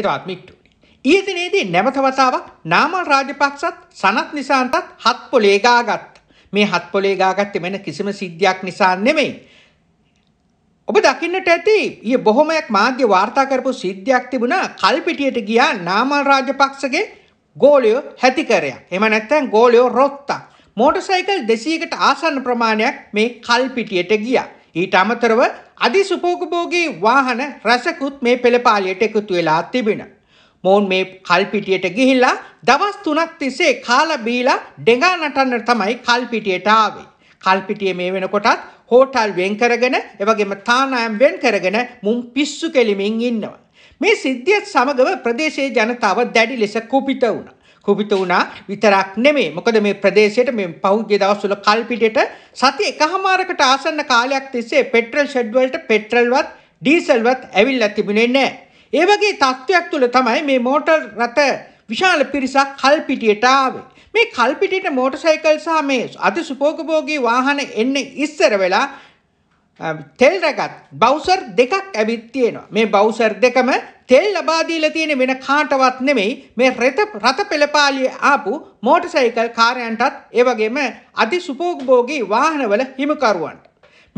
එතවත් මිට්ටු. ඊදිනේදී නැවත වතාවක් නාමල් රාජපක්ෂත් සනත් නිසාන්තත් හත් පොලේ ගාගත්ත. මේ හත් පොලේ ගාගත්තේ වෙන කිසිම සිද්ධියක් නිසා නෙමෙයි. ඔබ දකින්නට ඇති ඊ බොහොමයක් මාධ්‍ය වාර්තා කරපු සිද්ධියක් තිබුණා කල්පිටියට ගියා නාමල් රාජපක්ෂගේ ගෝලයෝ හැතිකරයක්. එහෙම නැත්නම් ගෝලයෝ රොත්තක්. මෝටර් සයිකල් 200කට ආසන්න ප්‍රමාණයක් මේ කල්පිටියට ගියා. ඊට අමතරව අධිසුපෝගභෝගී වාහන රැසකුත් මේ පෙළපාලියට එකතු වෙලා තිබෙන. මොවුන් මේ කල්පිටියට ගිහිල්ලා දවස් තුනක් තිසේ කාලබීලා ඩෙගා නටන්න තමයි කල්පිටියට ආවේ. කල්පිටිය මේ වෙනකොටත් හෝටල් වෙන් කරගෙන එවගේම තානායම් වෙන් කරගෙන මුම් පිස්සු කෙලිමින් ඉන්නවා. මේ සිද්ධියත් සමගව ප්‍රදේශයේ ජනතාව දැඩි ලෙස කුපිත වුණා. කුපිත වුණා විතරක් නෙමෙයි. මොකද මේ ප්‍රදේශයට මේ පහුගිය දවස්වල කල්පිටේට සති එකහමාරකට ආසන්න කාලයක් තිස්සේ පෙට්‍රල් ෂෙඩ් වලට පෙට්‍රල්වත් ඩීසල්වත් ඇවිල්ලා තිබුණේ නැහැ. ඒ වගේ තත්ත්වයක් තුළ තමයි මේ මෝටර් රථ විශාල පිරිසක් කල්පිටියට ආවේ. මේ කල්පිටියට මෝටරසයිකල් සහ මේ අති සුපෝගභෝගී වාහන එන්නේ ඉස්සර වෙලා තෙල් රැගත් බවුසර් දෙකක් ඇවිත් තියෙනවා. මේ බවුසර් දෙකම තෙල් ලබා දීලා තියෙන වෙන කාටවත් නෙමෙයි මේ රත රත පෙළපාලියේ ආපු මෝටරසයිකල් කාර්යයන්ටත් ඒ වගේම අති සුපෝගභෝගී වාහනවල හිමිකරුවන්ට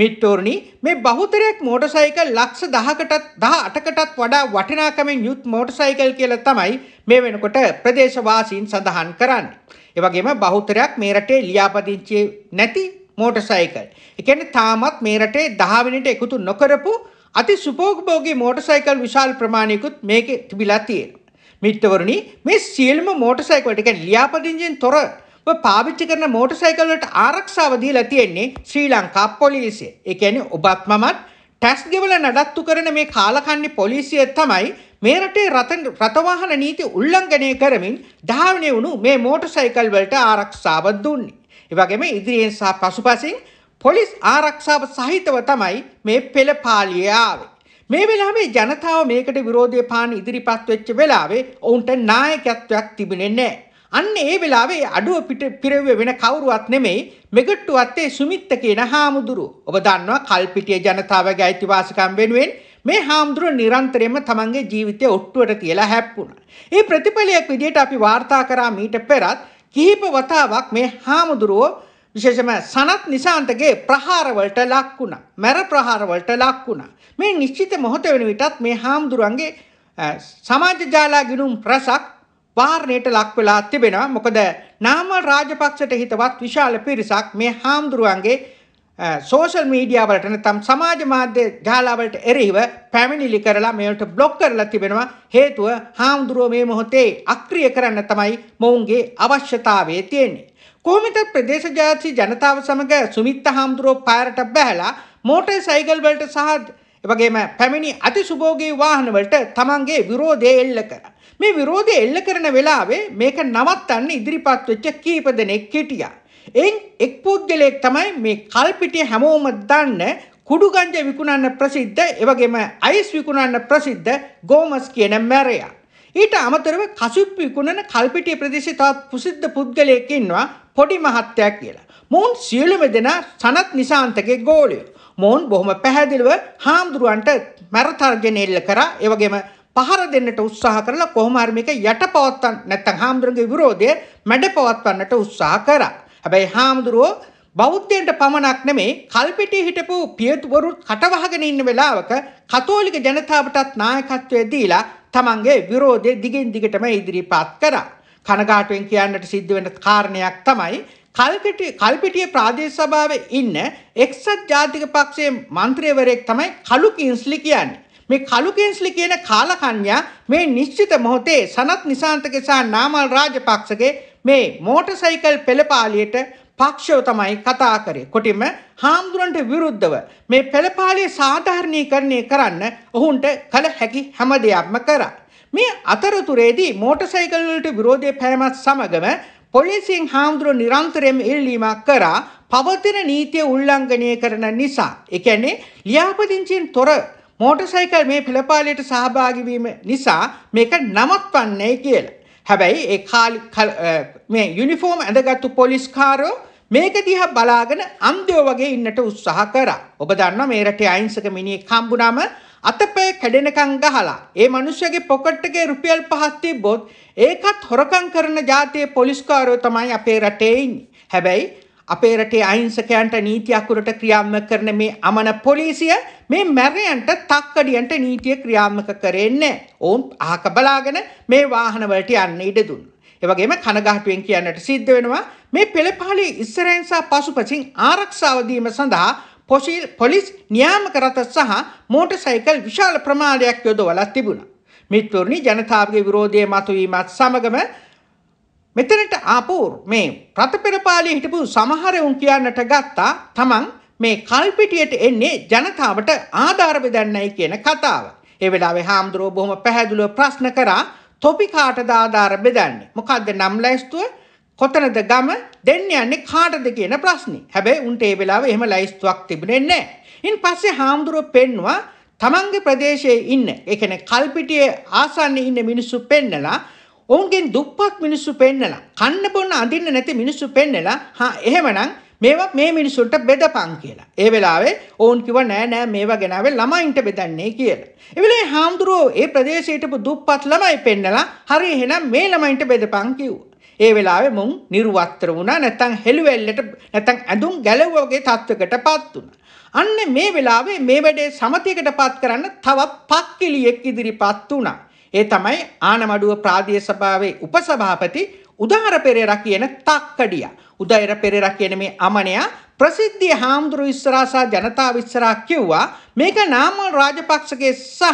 මිට්ටෝරණි මේ බහුතරයක් මෝටරසයිකල් ලක්ෂ 10කටත් 18කටත් වඩා වටිනාකමින් යුත් මෝටරසයිකල් කියලා තමයි මේ වෙනකොට ප්‍රදේශවාසීන් සඳහන් කරන්නේ. ඒ වගේම බහුතරයක් මේ රටේ ලියාපදිංචි නැති මෝටරසයිකල්. ඒ කියන්නේ තාමත් මේ රටේ 10 වෙනිට එකතු නොකරපු අති සුපෝගභෝගී මෝටසයිකල් විශාල් ප්‍රමාණයකුත් මේක තිබිලා තියෙනවා. මිත්‍රවරුනි මේ සියලුම මෝටරසයිකල් එක ලියාපදිංචියෙන් තොර පාවිච්චි කරන මෝටරසයිකල් වලට ආරක්ෂාව දීලා තියෙන්නේ ශ්‍රී ලංකා පොලිසිය. ඒ කියන්නේ ඔබත් මමත් ටැක්ස් ගෙවලා නඩත්තු කරන මේ කාලකන්ණි පොලිසිය තමයි මේ රටේ රථවාහන නීති උල්ලංඝනය කරමින් ධාවනය වුණු මේ මෝටරසයිකල් වලට ආරක්ෂාව දුන්නේ. ඒ වගේම ඉදිරියෙන් සහ පසුපසින් පොලිස් ආරක්ෂාව සහිතව තමයි මේ පෙළ පාලිය ආවේ. මේ වෙලාවේ ජනතාව මේකට විරෝධය පාන ඉදිරිපත් වෙච්ච වෙලාවේ ඔවුන්ට නායකත්වයක් තිබුණේ නැහැ. අන්න ඒ වෙලාවේ අඩුව පිට පිරව වෙන කවුරුවත් නෙමෙයි මෙගට්ටු අත්තේ සුමිත්ත කියන හාමුදුරුව. ඔබ දන්නවා කල්පිටිය ජනතාවගේ අයිතිවාසිකම් වෙනුවෙන් මේ හාමුදුරුව නිරන්තරයෙන්ම තමන්ගේ ජීවිතය ඔට්ටුවට තියලා හැප්පුණා. ඒ ප්‍රතිඵලයක් විදිහට අපි වාර්තා කරා මීට පෙරත් කිහිප වතාවක් මේ හාමුදුරුවෝ විශේෂම සනත් නිසාන්තගේ ප්‍රහාරවලට ලක් වුණා. මැර ප්‍රහාරවලට ලක් වුණා. මේ නිශ්චිත මොහොත වෙන විටත් මේ හාමුදුරන්ගේ සමාජ ජාලා ගිණුම් රසක් වාරණයට ලක් වෙලා තිබෙනවා. මොකද නාමල් රාජපක්ෂට හිතවත් විශාල පිරිසක් මේ හාමුදුරුවන්ගේ සෝෂල් මීඩියා වලට නැත්නම් සමාජ මාධ්‍ය ජාලා වලට එරෙහිව පැමිණිලි කරලා මේවට බ්ලොක් කරලා තිබෙනවා හේතුව හාමුදුරුවෝ මේ මොහොතේ අක්‍රිය කරන්න තමයි මොවුන්ගේ අවශ්‍යතාවය තියෙන්නේ කොහොමද ප්‍රදේශ ජාති ජනතාව සමග සුමිත්ත හාමුදුරුවෝ පාරට බැහැලා මෝටර් සයිකල් වලට සහ එවගේම පැමිණි අති සුභෝගී වාහන වලට තමන්ගේ විරෝධය එල්ල කරා. මේ විරෝධය එල්ල කරන වෙලාවේ මේක නවත්තන්න ඉදිරිපත් වෙච්ච කීප දෙනෙක් හිටියා. එයින් එක් පුද්ගලයෙක් තමයි මේ කල්පිටිය හැමෝම දන්න කුඩුගංජ විකුණන්න ප්‍රසිද්ධ එවගේම අයිස් විකුණන්න ප්‍රසිද්ධ ගෝමස් කියන මැරයා. ඊට අමතරව කසුප් විකුණන කල්පිටිය ප්‍රදේශයේ තවත් ප්‍රසිද්ධ පුද්ගලයෙක් ඉන්නවා පොඩි මහත්තයා කියලා. මොවුන් සියලුම දෙනා සනත් නිසාන්තගේ ගෝලියෝ. මොවුන් බොහොම පැහැදිලිව හාමුදුරුවන්ට මැරතර්ජන එල්ල කරා. ඒ වගේම පහර දෙන්නට උත්සාහ කරලා කොහොම හරි මේක යටපවත්තන් නැත්නම් හාමුදුරුවන්ගේ විරෝධය මැඩපවත්වන්නට උත්සාහ කරා. හැබැයි හාමුදුරුවෝ බෞද්ධයන්ට පමණක් නෙමේ කල්පිටි හිටපු පියතුවරු කටවහගෙන ඉන්න වෙලාවක කතෝලික ජනතාවටත් නායකත්වය දීලා තමන්ගේ විරෝධය දිගින් දිගටම ඉදිරිපත් කරා. කනගාටුවෙන් කියන්නට සිද්ධ වෙන කාරණයක් තමයි කල්පිටිය කල්පිටියේ ප්‍රාදේශ සභාවේ ඉන්න එක්සත් ජාතික පක්ෂයේ මන්ත්‍රීවරයෙක් තමයි කලු කින්ස්ලි කියන්නේ. මේ කලු කින්ස්ලි කියන කාලකන්‍යා මේ නිශ්චිත මොහොතේ සනත් නිසාන්තගේ සහ නාමල් රාජපක්ෂගේ මේ මෝටර් සයිකල් පෙළපාලියට පක්ෂව තමයි කතා කරේ. කොටිම හාමුදුරන්ට විරුද්ධව මේ පෙළපාලිය සාධාරණීකරණය කරන්න ඔහුන්ට කල හැකි හැම දෙයක්ම කරා. මේ අතරතුරේදී මෝටසයිකල් වලට විරෝධය පැවැමත් සමගම පොලිසියෙන් හාමුදුරුවෝ නිරන්තරයෙන් ඉල්ලීමක් කරා පවතින නීතිය උල්ලංඝනය කරන නිසා ඒ කියන්නේ ලියාපදිංචියෙන් තොර මෝටරසයිකල් මේ පෙළපාලියට සහභාගී වීම නිසා මේක නවත්වන්නේ කියලා. හැබැයි ඒ කාලි මේ යුනිෆෝම් ඇඳගත්තු පොලිස්කාරෝ මේක දිහා බලාගෙන අන්ධයෝ වගේ ඉන්නට උත්සාහ කරා. ඔබ දන්නවා මේ රටේ අහිංසක මිනිහෙක් හම්බුනම අතපය කැඩෙනකන් ගහලා ඒ මිනිස්සගේ පොකට් එකේ රුපියල් 5ක් තිබ්බොත් ඒකත් හොරකම් කරන જાතියේ පොලිස්කාරයෝ තමයි අපේ රටේ ඉන්නේ. හැබැයි අපේ රටේ අහිංසකයන්ට නීති අකුරට ක්‍රියාත්මක කරන මේ අමන පොලිසිය මේ මැරයන්ට තක්කඩියන්ට නීතිය ක්‍රියාත්මක කරන්නේ ඕම් අහක බලාගෙන මේ වාහන වලට යන්න ඉඩ දුන්නා. ඒ වගේම කනගාටුවෙන් කියන්නට සිද්ධ වෙනවා මේ පෙළපාලි ඉස්සරහින් සහ පසුපසින් ආරක්ෂාව දීම සඳහා පොලිස් නියාමක රථ සහ මෝටර් සයිකල් විශාල ප්‍රමාණයක් යොදවලා තිබුණා. මිත්වරුනි ජනතාවගේ විරෝධය මතුවීමත් සමගම මෙතනට ආපු මේ රථ පෙරපාලේ හිටපු සමහරවුන් කියන්නට ගත්තා තමන් මේ කල්පිටියට එන්නේ ජනතාවට ආධාර බෙදන්නයි කියන කතාව. ඒ වෙලාවේ හාමුදුරුවෝ බොහොම පැහැදිලිව ප්‍රශ්න කරා තොපි කාටද ආධාර බෙදන්නේ? මොකද්ද නම් ලැයිස්තුව? කොතනද ගම දෙන්න යන්නේ කාටද කියන ප්‍රශ්නේ. හැබැයි උන්ට ඒ වෙලාවේ එහෙම ලයිස්තුවක් තිබුණේ නැහැ. ඉන් පස්සේ හාමුදුරුවෝ පෙන්නවා තමන්ගේ ප්‍රදේශයේ ඉන්න, ඒ කියන්නේ කල්පිටියේ ආසන්නයේ ඉන්න මිනිස්සු පෙන්නලා, ඔවුන්ගෙන් දුප්පත් මිනිස්සු පෙන්නලා, කන්න බොන්න අඳින්න නැති මිනිස්සු පෙන්නලා, හා එහෙමනම් මේවා මේ මිනිසුන්ට බෙදපන් කියලා. ඒ වෙලාවේ ඔවුන් කිව්වා නෑ නෑ මේවා ගෙනාවේ ළමයින්ට බෙදන්නේ කියලා. ඒ වෙලාවේ හාමුදුරුවෝ ඒ ප්‍රදේශයට දුප්පත් ළමයි පෙන්නලා, හරි එහෙනම් මේ ළමයින්ට බෙදපන් කිව්වා. ඒ වෙලාවේ මුන් නිර්වස්ත්‍ර වුණා නැත්නම් හෙළුවෙල්ලට නැත්නම් ඇඳුම් ගැලවුවගේ තත්වයකටපත් වුණා. අන්න මේ වෙලාවේ මේ වැඩේ සමතියකටපත් කරන්න තවත් පක්කිලියෙක් ඉදිරිපත් වුණා. ඒ තමයි ආනමඩුව ප්‍රාදේශ සභාවේ උපසභාපති උදාර පෙරේරා කියන තක්කඩියා. උදාර පෙරේරා කියන මේ අමනයා ප්‍රසිද්ධිය හාමුදුරු ඉස්සරහා සහ ජනතාව ඉස්සරහා කිව්වා මේක නාමල් රාජපක්ෂගේ සහ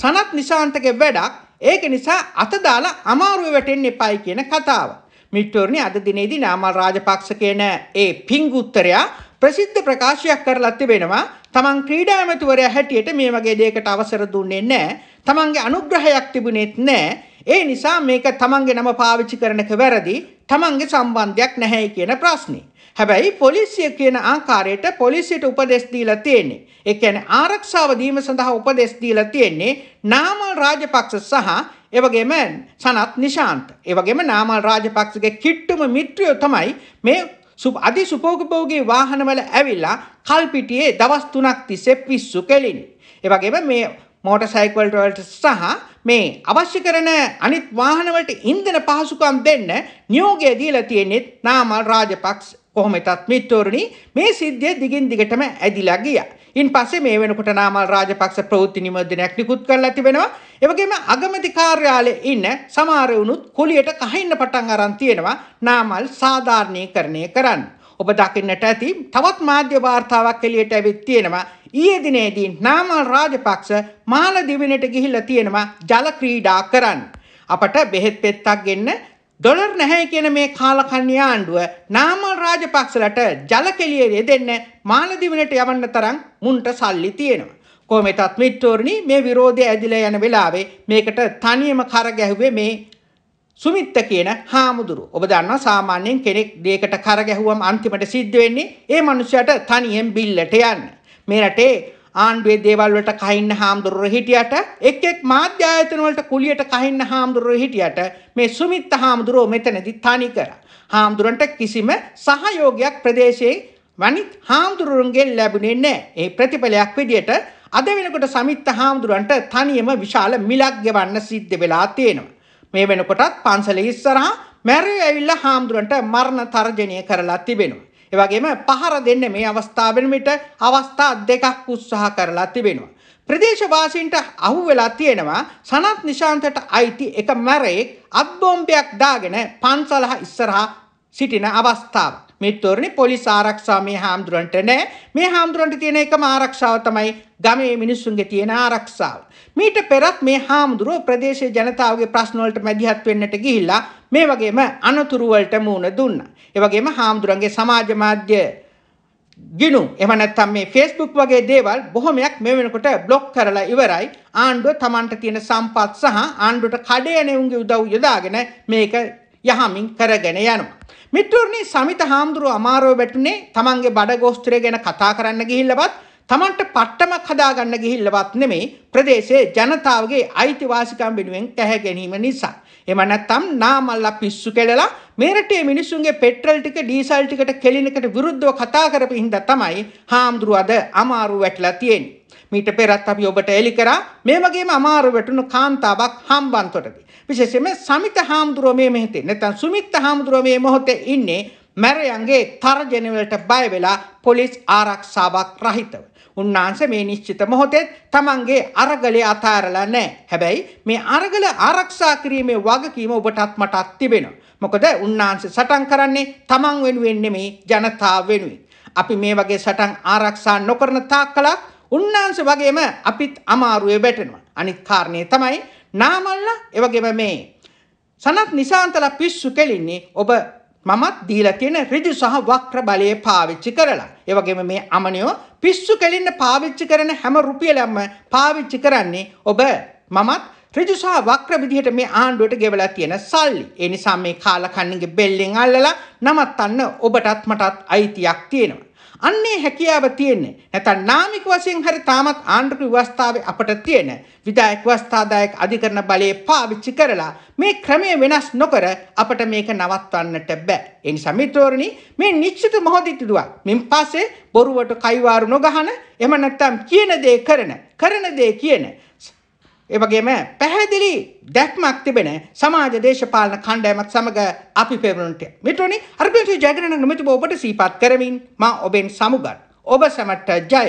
සනත් නිශාන්තගේ වැඩක් ඒක නිසා අත දාලා අමාරුව වැටෙන්න එපායි කියන කතාව. මිත්‍රෝනි අද දිනේදී නාමල් රාජපක්ෂ කියන ඒ පිංගුත්තරයා ප්‍රසිද්ධ ප්‍රකාශයක් කරලා තිබෙනවා. තමන් ක්‍රීඩා ඇමතිවරයා හැටියට මේ වගේ දෙයකට අවසර දුන්නේ නැහැ. තමන්ගේ අනුග්‍රහයක් තිබුණෙත් නැහැ. ඒ නිසා මේක තමන්ගේ නම පාවිච්චි කරනක වැරදි. තමන්ගේ සම්බන්ධයක් නැහැ කියන ප්‍රශ්නේ. හැබැයි පොලිසිය කියන ආකාරයට පොලිසියට උපදෙස් දීලා තියෙන්නේ. ඒ කියන්නේ ආරක්ෂාව දීම සඳහා උපදෙස් දීලා තියෙන්නේ නාමල් රාජපක්ෂ සහ එවැගේම සනත් නිශාන්ත. ඒ වගේම නාමල් රාජපක්ෂගේ කිට්ටුම මිත්‍රයෝ තමයි මේ අධි සුපෝගභෝගී වාහනවල ඇවිල්ලා කල්පිටියේ දවස් 3ක් තිස්සේ පිස්සු කෙලින්නේ. ඒ වගේම මේ මෝටර් සයිකල් වලට සහ මේ අවශ්‍ය කරන අනිත් වාහනවලට ඉන්ධන පහසුකම් දෙන්න නියෝගය දීලා තියෙන්නේ නාමල් රාජපක්ෂ කොහොම තත් මිත්තෝරණි මේ සිද්ධිය දිගින් දිගටම ඇදිලා ගියා. ඉන් පස්සේ මේ වෙනකොට නාමල් රාජපක්ෂ ප්‍රවෘත්ති නිමර්දනයක් නිකුත් කරලා තිබෙනවා. ඒ වගේම අගමැති කාර්යාලයේ ඉන්න සමහර උනුත් කුලියට කහින්න පටන් අරන් තියෙනවා නාමල් සාධාරණීකරණය කරන්න. ඔබ දකින්නට ඇති තවත් මාධ්‍ය වාර්තාවක් එළියට ඇවිත් තියෙනවා. ඊයේ දිනේදී නාමල් රාජපක්ෂ මාලදිවයිනට ගිහිල්ලා තියෙනවා ජල ක්‍රීඩා කරන්න. අපට බෙහෙත් පෙත්තක් ගෙන්න ඩොලර් නැහැ කියන මේ කාලකන්ණිය ආණ්ඩුව නාමල් රාජපක්ෂලට ජල කෙලියේ දෙන්න මාලදිවයිනට යවන්න තරම් මුන්ට සල්ලි තියෙනවා. කොහොමදත් මිත්‍රෝරණි මේ විරෝධය ඇදිලා යන වෙලාවේ මේකට තනියම කර ගැහුවේ මේ සුමිත්ත කියන හාමුදුරු. ඔබ දන්නවා සාමාන්‍යයෙන් කෙනෙක් දෙයකට කර ගැහුවම අන්තිමට සිද්ධ වෙන්නේ ඒ මනුස්සයාට තනියෙන් බිල්ලට යන්න. මේ රටේ ආණ්ඩුවේ දේවල් වලට කහින්න හාමුදුරුවෝ හිටියට එක් එක් මාධ්‍ය ආයතන වලට කුලියට කහින්න හාමුදුරුවෝ හිටියට මේ සුමිත් හාමුදුරුවෝ මෙතනදි තනි කරා. හාමුදුරන්ට කිසිම සහයෝගයක් ප්‍රදේශයේ වනිත් හාමුදුරුවන්ගෙන් ලැබුණේ නැහැ. ඒ ප්‍රතිඵලයක් විදියට අද වෙනකොට සමිත් හාමුදුරන්ට තනියම විශාල මිලක් ගෙවන්න සිද්ධ වෙලා තියෙනවා. මේ වෙනකොටත් පන්සල ඉස්සරහා මැරි ඇවිල්ලා හාමුදුරන්ට මරණ තර්ජනය කරලා තිබෙනවා. ඒ වගේම පහර දෙන්න මේ අවස්ථාවෙන් විට අවස්ථා දෙකක් උත්සාහ කරලා තිබෙනවා. ප්‍රදේශවාසීන්ට අහු වෙලා තියෙනවා සනත් නිශාන්තට අයිති එක මැරෙක් අත්බෝම්බයක් දාගෙන පන්සලහ ඉස්සරහා සිටින අවස්ථාවක්. මේ තොරණේ පොලිස් ආරක්ෂාව මේ හාමුදුරන්ට නැහැ. මේ හාමුදුරන්ට තියෙන එකම ආරක්ෂාව තමයි ගමේ මිනිස්සුන්ගේ තියෙන ආරක්ෂාව. මීට පෙරත් මේ හාමුදුරුව ප්‍රදේශයේ ජනතාවගේ ප්‍රශ්න වලට මැදිහත් වෙන්නට ගිහිල්ලා මේ වගේම අනතුරු වලට මුහුණ දුන්නා. ඒ වගේම හාමුදුරන්ගේ සමාජ මාධ්‍ය ගිනු එම නැත්තම් මේ ෆේස්බුක් වගේ දේවල් බොහොමයක් මේ වෙනකොට බ්ලොක් කරලා ඉවරයි ආණ්ඩුව තමන්ට තියෙන සම්පත් සහ ආණ්ඩුවට කඩේ නැවුන්ගේ උදව් යොදාගෙන මේක යහමින් කරගෙන යනවා මිත්‍රෝනි සමිත හාමුදුරුව අමාරව වැටුනේ තමන්ගේ බඩ ගෝස්ත්‍රය ගැන කතා කරන්න ගිහිල්ලවත් තමන්ට පට්ටමක් හදාගන්න ගිහිල්ලවත් නෙමේ ප්‍රදේශයේ ජනතාවගේ අයිතිවාසිකම් වෙනුවෙන් කැහැ ගැනීම නිසා. එම නැත්තම් නාමල්ලා පිස්සු කෙලලා මේ රටේ මිනිස්සුන්ගේ පෙට්‍රල් ටික ඩීසල් ටිකට කෙලිනකට විරුද්ධව කතා කරපු හින්දා තමයි හාමුදුරුව අද අමාරු වැටලා තියෙන්නේ. මීට පෙරත් අපි ඔබට එලි කරා මේ වගේම අමාරු වැටුණු කාන්තාවක් හම්බන්තොටදී. විශේෂයෙන්ම සමිත හාමුදුරුවෝ මේ මෙහෙතේ නැත්නම් සුමිත් හාමුදුරුවෝ මේ මොහොතේ ඉන්නේ මැරයන්ගේ තර්ජන වලට බය වෙලා පොලිස් ආරක්ෂාවක් රහිතව. උන්වහන්සේ මේ නිශ්චිත මොහොතේ තමන්ගේ අරගලය අතාරලා නැහැ. හැබැයි මේ අරගල ආරක්ෂා කිරීමේ වගකීම ඔබටත් මටත් තිබෙනවා. මොකද උන්වහන්සේ සටන් කරන්නේ තමන් වෙනුවෙන් නෙමේ ජනතාව වෙනුවෙන්. අපි මේ වගේ සටන් ආරක්ෂා නොකරන තාක් කලක් උන්නාන්ස වගේම අපිත් අමාරුවේ බැටෙනවා. අනිත් කාරණය තමයි නාමල්ලා එවගේම මේ සනත් නිසාන්තලා පිස්සු කෙලින්නේ ඔබ මමත් දීලා තියෙන ඍජු සහ වක්‍ර බලය පාවිච්චි කරලා. ඒ වගේම මේ අමනියෝ පිස්සු කෙලින්න පාවිච්චි කරන හැම රුපියලක්ම පාවිච්චි කරන්නේ ඔබ මමත් ඍජු සහ වක්‍ර විදිහට මේ ආණ්ඩුවට ගෙවලා තියෙන සල්ලි. ඒ නිසා මේ කාලකන්ණිගේ බෙල්ලෙන් අල්ලලා නමත්තන්න ඔබටත් මටත් අයිතියක් තියෙනවා. අන්නේ හැකියාව තියෙන්නේ. නැත්නම් නාමික වශයෙන් හරි තාමත් ආණ්ඩුක ව්‍යවස්ථාවේ අපට තියෙන විධායක ව්‍යවස්ථාදායක අධිකරණ බලය පාවිච්චි කරලා මේ ක්‍රමය වෙනස් නොකර අපට මේක නවත්වන්නට බෑ. ඒ නිසා මිත්‍රෝරණි මේ නිශ්චිත මොහොතwidetildeවා මින් පස්සේ බොරුවට කයිවාරු නොගහන එහෙම නැත්නම් කියන දේ කරන කරන දේ කියන එවගේම පැහැදිලි දැක්මක් තිබෙන සමාජ දේශපාලන කණ්ඩායමක් සමග අපි පෙරමුණට මිටුවනි අර්බින්සි ජයගරණ නොමැතිව ඔබට සීපත් කරමින් මා ඔබෙන් සමුගත් ඔබ සැමට ජය